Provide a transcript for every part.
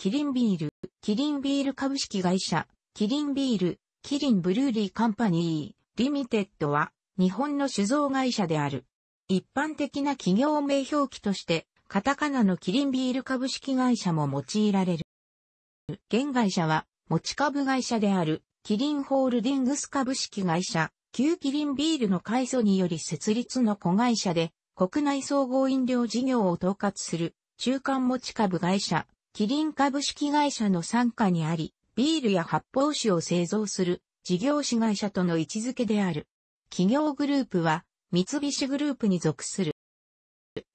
キリンビール、キリンビール株式会社、キリンビール、キリンブルーリーカンパニー、リミテッドは、日本の酒造会社である。一般的な企業名表記として、カタカナのキリンビール株式会社も用いられる。現会社は、持ち株会社である、キリンホールディングス株式会社、旧キリンビールの改祖により設立の子会社で、国内総合飲料事業を統括する、中間持ち株会社、キリン株式会社の傘下にあり、ビールや発泡酒を製造する事業子会社との位置づけである。企業グループは三菱グループに属する。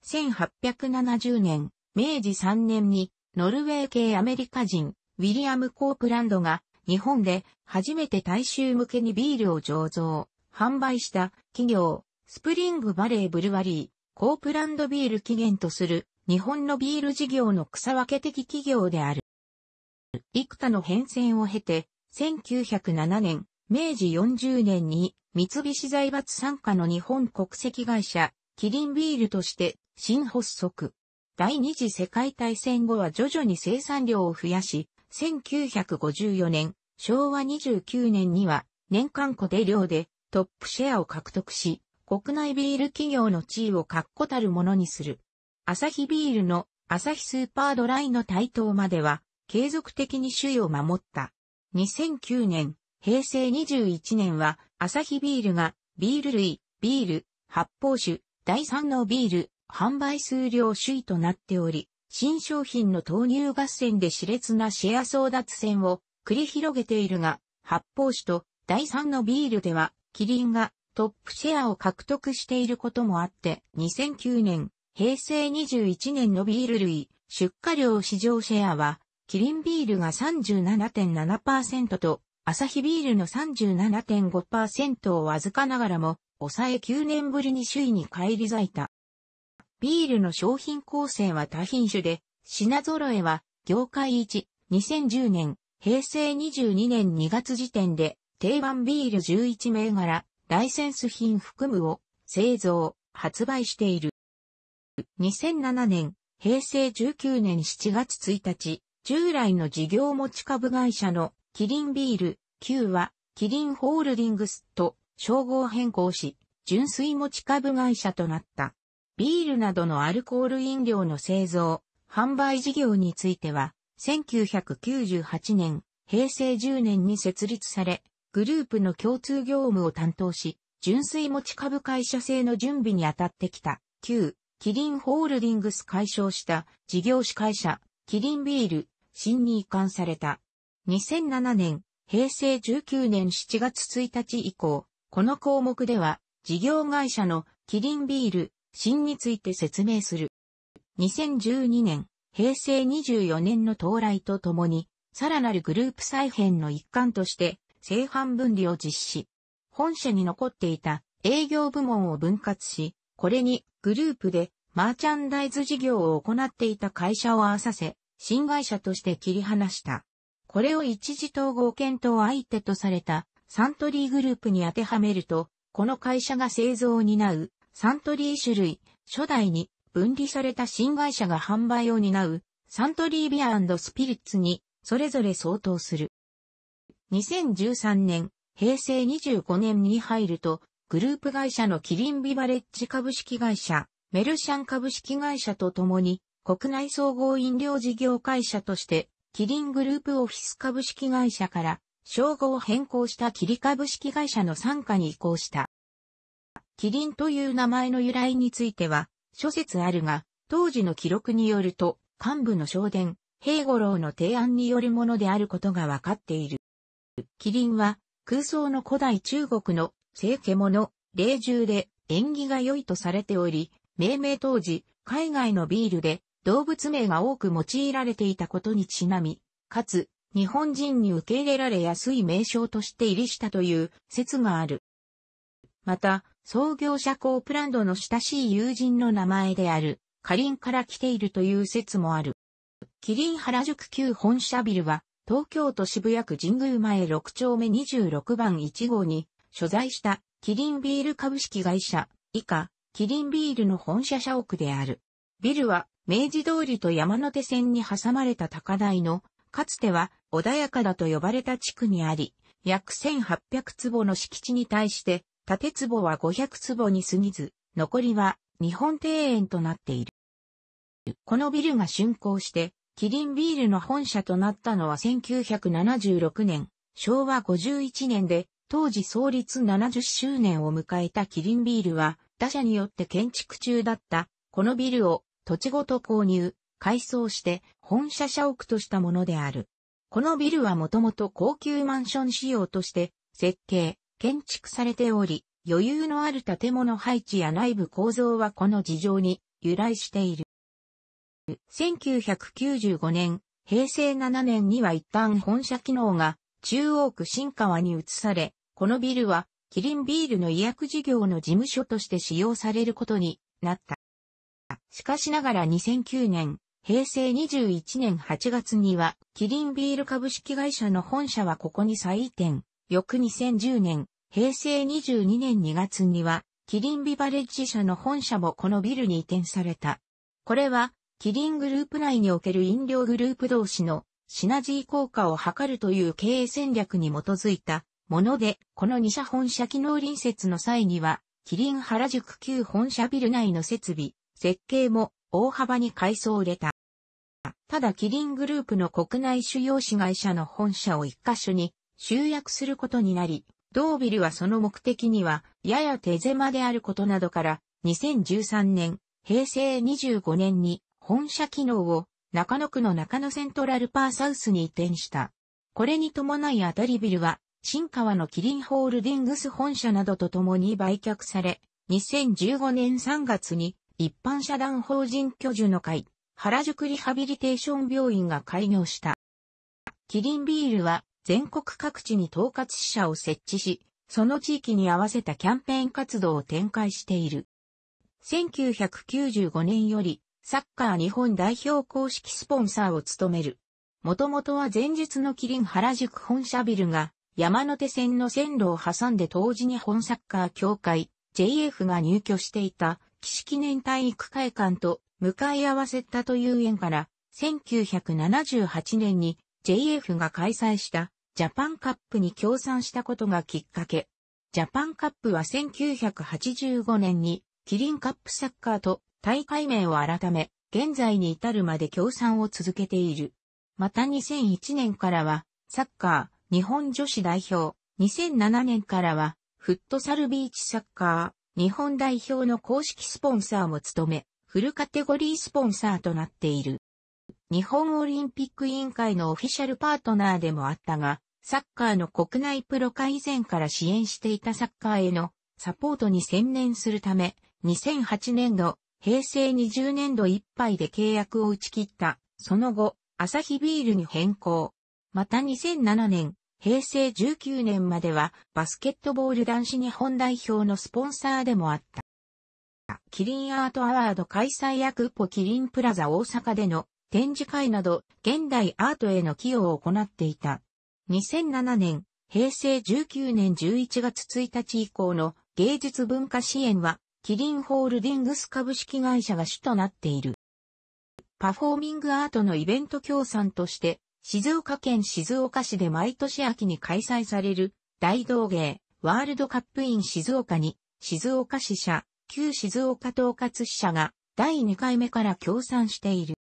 1870年、明治3年にノルウェー系アメリカ人ウィリアム・コープランドが日本で初めて大衆向けにビールを醸造、販売した企業スプリングバレーブルワリー、コープランドビール起源とする日本のビール事業の草分け的企業である。幾多の変遷を経て、1907年、明治40年に三菱財閥参加の日本国籍会社、キリンビールとして新発足。第二次世界大戦後は徐々に生産量を増やし、1954年、昭和29年には年間小出量でトップシェアを獲得し、国内ビール企業の地位を確固たるものにする。アサヒビールのアサヒスーパードライの台頭までは継続的に首位を守った。2009年、平成21年はアサヒビールがビール類、ビール、発泡酒、第3のビール、販売数量首位となっており、新商品の投入合戦で熾烈なシェア争奪戦を繰り広げているが、発泡酒と第3のビールでは、キリンがトップシェアを獲得していることもあって、2009年平成21年のビール類、出荷量市場シェアは、キリンビールが37.7%と、アサヒビールの37.5%をわずかながらも、抑え9年ぶりに首位に返り咲いた。ビールの商品構成は多品種で、品揃えは業界一、2010年、平成22年2月時点で、定番ビール11銘柄、ライセンス品含むを製造、発売している。2007年、平成19年7月1日、従来の事業持ち株会社のキリンビール、Q は、キリンホールディングスと称号変更し、純粋持ち株会社となった。ビールなどのアルコール飲料の製造、販売事業については、1998年、平成10年に設立され、グループの共通業務を担当し、純粋持ち株会社制の準備に当たってきた、Q、キリンホールディングス解消した事業主会社、キリンビール、新に移管された。2007年、平成19年7月1日以降、この項目では、事業会社のキリンビール、新について説明する。2012年、平成24年の到来とともに、さらなるグループ再編の一環として、製版分離を実施。本社に残っていた営業部門を分割し、これにグループでマーチャンダイズ事業を行っていた会社を合わさせ、新会社として切り離した。これを一時統合検討相手とされたサントリーグループに当てはめると、この会社が製造を担うサントリー種類、初代に分離された新会社が販売を担うサントリービアスピリッツにそれぞれ相当する。2013年、平成25年に入るとグループ会社のキリンビバレッジ株式会社、メルシャン株式会社とともに、国内総合飲料事業会社として、キリングループオフィス株式会社から、称号を変更したキリ株式会社の傘下に移行した。キリンという名前の由来については、諸説あるが、当時の記録によると、幹部の昇殿、平五郎の提案によるものであることがわかっている。キリンは、空想の古代中国の聖獣、霊獣で縁起が良いとされており、命名当時、海外のビールで動物名が多く用いられていたことにちなみ、かつ、日本人に受け入れられやすい名称として入りしたという説がある。また、創業者コープランドの親しい友人の名前である、カリンから来ているという説もある。キリン原宿旧本社ビルは、東京都渋谷区神宮前6丁目26番1号に所在したキリンビール株式会社以下、キリンビールの本社社屋である。ビルは明治通りと山手線に挟まれた高台の、かつては穏やかだと呼ばれた地区にあり、約1800坪の敷地に対して、建坪は500坪に過ぎず、残りは日本庭園となっている。このビルが竣工して、キリンビールの本社となったのは1976年、昭和51年で、当時創立70周年を迎えたキリンビールは、他社によって建築中だった、このビルを土地ごと購入、改装して本社社屋としたものである。このビルはもともと高級マンション仕様として設計、建築されており、余裕のある建物配置や内部構造はこの事情に由来している。1995年、平成7年には一旦本社機能が中央区新川に移され、このビルは、キリンビールの医薬事業の事務所として使用されることになった。しかしながら2009年、平成21年8月には、キリンビール株式会社の本社はここに再移転。翌2010年、平成22年2月には、キリンビバレッジ社の本社もこのビルに移転された。これは、キリングループ内における飲料グループ同士のシナジー効果を図るという経営戦略に基づいたもので、この2社本社機能隣接の際には、キリン原宿旧本社ビル内の設備、設計も大幅に改装を売れた。ただキリングループの国内主要子会社の本社を一箇所に集約することになり、同ビルはその目的にはやや手狭であることなどから、2013年、平成25年に本社機能を中野区の中野セントラルパーサウスに移転した。これに伴い当たりビルは新川のキリンホールディングス本社などとともに売却され、2015年3月に一般社団法人居住の会、原宿リハビリテーション病院が開業した。キリンビールは全国各地に統括支社を設置し、その地域に合わせたキャンペーン活動を展開している。1995年よりサッカー日本代表公式スポンサーを務める。もともとは前日のキリン原宿本社ビルが山手線の線路を挟んで当時日本サッカー協会 JF が入居していた岸記念体育会館と向かい合わせたという縁から、1978年に JF が開催したジャパンカップに協賛したことがきっかけ。ジャパンカップは1985年にキリンカップサッカーと大会名を改め、現在に至るまで協賛を続けている。また2001年からはサッカー、日本女子代表、2007年からは、フットサルビーチサッカー、日本代表の公式スポンサーも務め、フルカテゴリースポンサーとなっている。日本オリンピック委員会のオフィシャルパートナーでもあったが、サッカーの国内プロ化以前から支援していたサッカーへのサポートに専念するため、2008年度、平成20年度いっぱいで契約を打ち切った。その後、アサヒビールに変更。また2007年、平成19年まではバスケットボール男子日本代表のスポンサーでもあった。キリンアートアワード開催やクポキリンプラザ大阪での展示会など現代アートへの寄与を行っていた。2007年、平成19年11月1日以降の芸術文化支援はキリンホールディングス株式会社が主となっている。パフォーミングアートのイベント協賛として、静岡県静岡市で毎年秋に開催される大道芸ワールドカップイン静岡に静岡支社、旧静岡統括支社が第2回目から協賛している。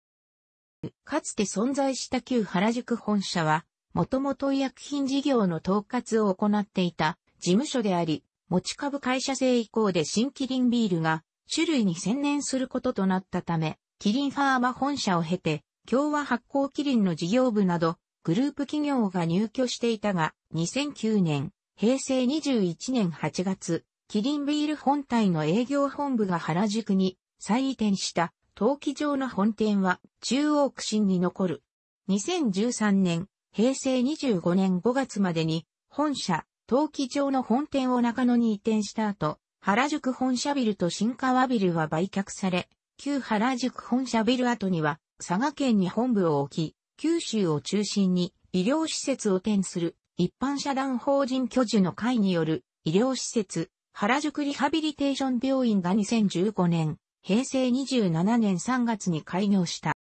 かつて存在した旧原宿本社は、もともと医薬品事業の統括を行っていた事務所であり、持ち株会社制以降で新キリンビールが種類に専念することとなったため、キリンファーマ本社を経て、共和発行キリンの事業部など、グループ企業が入居していたが、2009年、平成21年8月、キリンビール本体の営業本部が原宿に再移転した陶器場の本店は中央区新に残る。2013年、平成25年5月までに本社、陶器場の本店を中野に移転した後、原宿本社ビルと新川ビルは売却され、旧原宿本社ビル跡には佐賀県に本部を置き、九州を中心に医療施設を転する一般社団法人居住の会による医療施設原宿リハビリテーション病院が2015年、平成27年3月に開業した。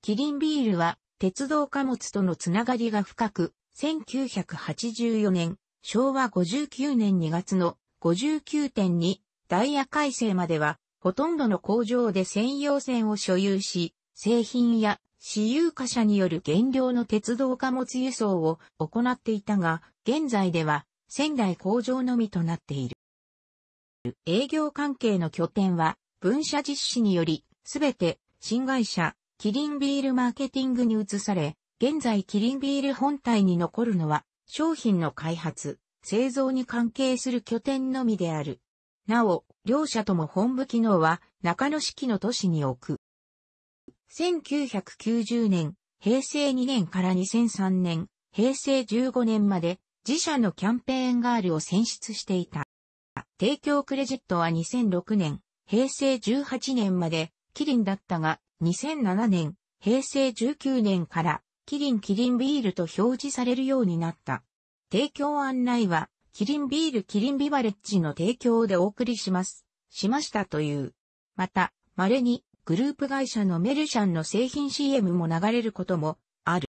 キリンビールは鉄道貨物とのつながりが深く、1984年、昭和59年2月の59.2ダイヤ改正までは、ほとんどの工場で専用線を所有し、製品や私有化者による減量の鉄道貨物輸送を行っていたが、現在では仙台工場のみとなっている。営業関係の拠点は、分社実施により、すべて新会社、キリンビールマーケティングに移され、現在キリンビール本体に残るのは、商品の開発、製造に関係する拠点のみである。なお、両社とも本部機能は中野式の都市に置く。1990年、平成2年から2003年、平成15年まで自社のキャンペーンガールを選出していた。提供クレジットは2006年、平成18年までキリンだったが、2007年、平成19年からキリンキリンビールと表示されるようになった。提供案内は、キリンビールキリンビバレッジの提供でお送りします。しましたという。また、稀にグループ会社のメルシャンの製品 CM も流れることもある。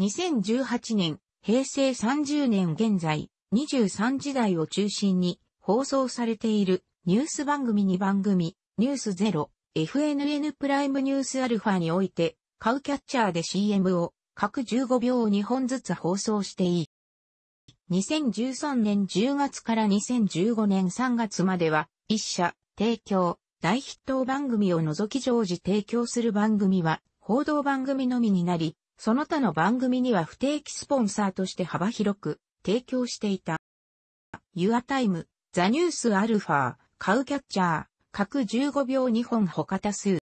2018年、平成30年現在、23時代を中心に放送されているニュース番組2番組、ニュースゼロ、FNN プライムニュースアルファにおいて、カウキャッチャーで CM を各15秒を2本ずつ放送していい。2013年10月から2015年3月までは、1社、提供、大筆頭番組を除き常時提供する番組は、報道番組のみになり、その他の番組には不定期スポンサーとして幅広く提供していた。ユアタイム、ザニュースアルファ、カウキャッチャー、各15秒2本他多数。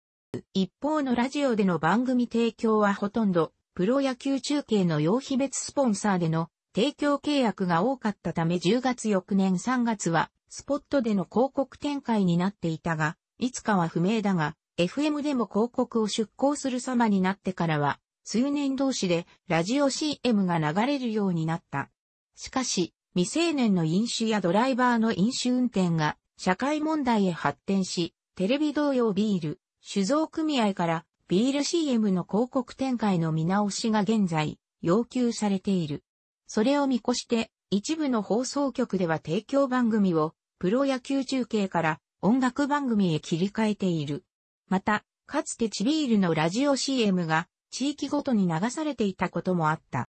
一方のラジオでの番組提供はほとんど、プロ野球中継の曜日別スポンサーでの提供契約が多かったため10月翌年3月は、スポットでの広告展開になっていたが、いつかは不明だが、FM でも広告を出稿する様になってからは、数年同士でラジオ CM が流れるようになった。しかし、未成年の飲酒やドライバーの飲酒運転が社会問題へ発展し、テレビ同様ビール、酒造組合からビール CM の広告展開の見直しが現在要求されている。それを見越して一部の放送局では提供番組をプロ野球中継から音楽番組へ切り替えている。また、かつてチビールのラジオ CM が地域ごとに流されていたこともあった。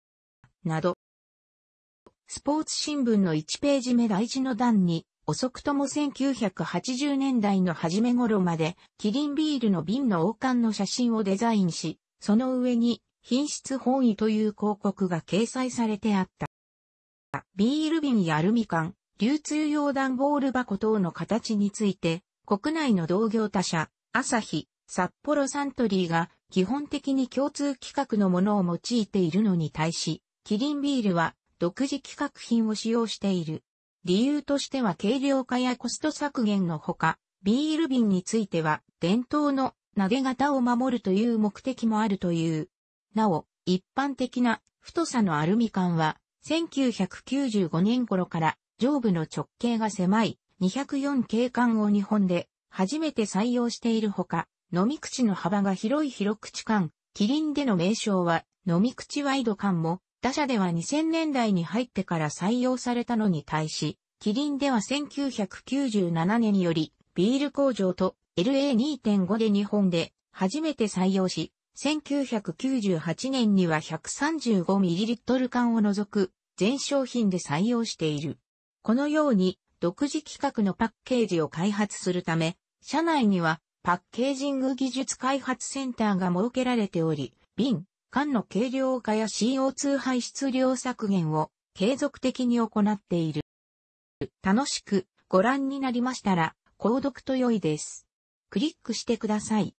など。スポーツ新聞の1ページ目大事の段に、遅くとも1980年代の初め頃まで、キリンビールの瓶の王冠の写真をデザインし、その上に、品質本位という広告が掲載されてあった。ビール瓶やアルミ缶、流通用段ボール箱等の形について、国内の同業他社、朝日、札幌サントリーが基本的に共通規格のものを用いているのに対し、キリンビールは独自規格品を使用している。理由としては軽量化やコスト削減のほか、ビール瓶については伝統の投げ型を守るという目的もあるという。なお、一般的な太さのアルミ缶は1995年頃から上部の直径が狭い204系管を日本で初めて採用しているほか、飲み口の幅が広い広口管、キリンでの名称は飲み口ワイド管も、他社では2000年代に入ってから採用されたのに対し、キリンでは1997年により、ビール工場と LA2.5 で日本で初めて採用し、1998年には 135ml 缶を除く全商品で採用している。このように独自規格のパッケージを開発するため、社内にはパッケージング技術開発センターが設けられており、瓶、缶の軽量化や CO2 排出量削減を継続的に行っている。楽しくご覧になりましたら、購読と良いです。クリックしてください。